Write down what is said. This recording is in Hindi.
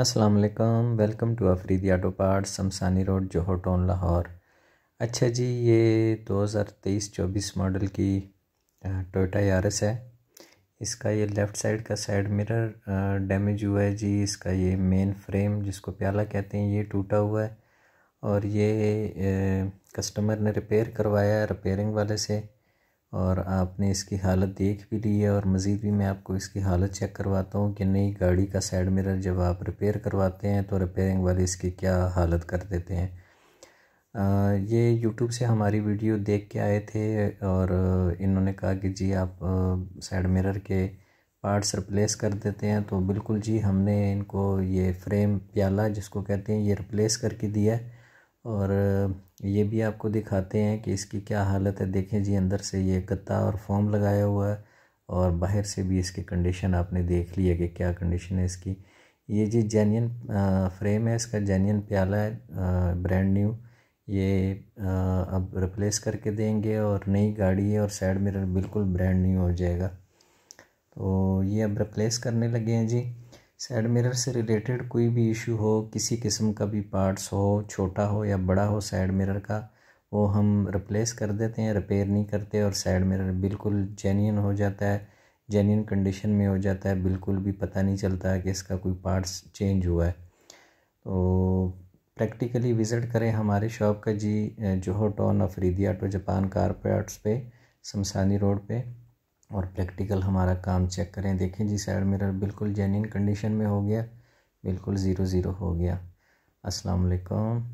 अस्सलाम वालेकुम welcome to Afridi auto part Shamsani road Johar town Lahore अच्छा जी ये 2023-24 मॉडल की टोयोटा यारस है इसका ये लेफ़्ट साइड का साइड मिरर डैमेज हुआ है जी इसका ये मेन फ्रेम जिसको प्याला कहते हैं ये टूटा हुआ है और ये ए, कस्टमर ने रिपेयर करवाया है रिपेयरिंग वाले से और आपने इसकी हालत देख भी ली है और मज़ीद भी मैं आपको इसकी हालत चेक करवाता हूँ कि नई गाड़ी का साइड मिरर जब आप रिपेयर करवाते हैं तो रिपेयरिंग वाले इसकी क्या हालत कर देते हैं ये यूट्यूब से हमारी वीडियो देख के आए थे और इन्होंने कहा कि जी आप साइड मिरर के पार्ट्स रिप्लेस कर देते हैं तो बिल्कुल जी हमने इनको ये फ्रेम प्याला जिसको कहते हैं ये रिप्लेस करके दिया है और ये भी आपको दिखाते हैं कि इसकी क्या हालत है देखें जी अंदर से ये गत्ता और फॉर्म लगाया हुआ है और बाहर से भी इसकी कंडीशन आपने देख ली है कि क्या कंडीशन है इसकी ये जी जेनियन फ्रेम है इसका जेनियन प्याला है ब्रांड न्यू ये आ, अब रिप्लेस करके देंगे और नई गाड़ी है और साइड मिरर बिल्कुल ब्रांड न्यू हो जाएगा तो ये अब रिप्लेस करने लगे हैं जी साइड मिरर से रिलेटेड कोई भी इशू हो किसी किस्म का भी पार्ट्स हो छोटा हो या बड़ा हो साइड मिरर का वो हम रिप्लेस कर देते हैं रिपेयर नहीं करते और साइड मिरर बिल्कुल जेन्यन हो जाता है जेन्यन कंडीशन में हो जाता है बिल्कुल भी पता नहीं चलता है कि इसका कोई पार्ट्स चेंज हुआ है तो प्रैक्टिकली विज़िट करें हमारे शॉप का जी Johar town Afridi auto Japan car parts पे शमसानी रोड पे और प्रैक्टिकल हमारा काम चेक करें देखें जी साइड मिरर बिल्कुल जेन्यन कंडीशन में हो गया बिल्कुल ज़ीरो ज़ीरो हो गया अस्सलाम वालेकुम